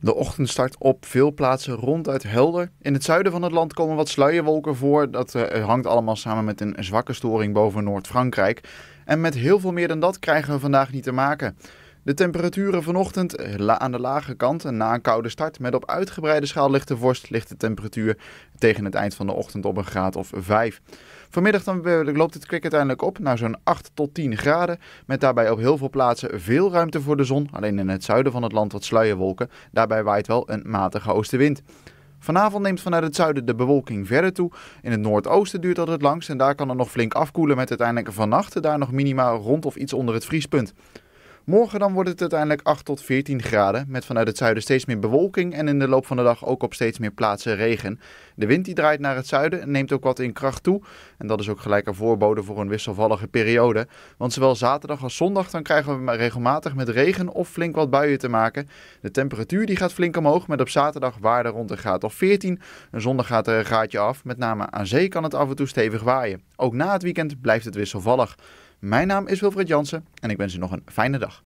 De ochtend start op veel plaatsen ronduit helder. In het zuiden van het land komen wat sluierwolken voor. Dat eh, hangt allemaal samen met een zwakke storing boven Noord-Frankrijk. En met heel veel meer dan dat krijgen we vandaag niet te maken. De temperaturen vanochtend eh, aan de lage kant en na een koude start met op uitgebreide schaal lichte vorst ligt de temperatuur tegen het eind van de ochtend op een graad of 5. Vanmiddag dan loopt het kwik uiteindelijk op naar zo'n 8 tot 10 graden met daarbij op heel veel plaatsen veel ruimte voor de zon, alleen in het zuiden van het land wat sluierwolken. Daarbij waait wel een matige oostenwind. Vanavond neemt vanuit het zuiden de bewolking verder toe. In het noordoosten duurt dat het langs en daar kan het nog flink afkoelen met uiteindelijk vannacht daar nog minimaal rond of iets onder het vriespunt. Morgen dan wordt het uiteindelijk 8 tot 14 graden, met vanuit het zuiden steeds meer bewolking en in de loop van de dag ook op steeds meer plaatsen regen. De wind die draait naar het zuiden en neemt ook wat in kracht toe. En dat is ook gelijk een voorbode voor een wisselvallige periode. Want zowel zaterdag als zondag dan krijgen we regelmatig met regen of flink wat buien te maken. De temperatuur die gaat flink omhoog, met op zaterdag waarde rond een graad of 14. En zondag gaat er een gaatje af, met name aan zee kan het af en toe stevig waaien. Ook na het weekend blijft het wisselvallig. Mijn naam is Wilfred Jansen en ik wens u nog een fijne dag.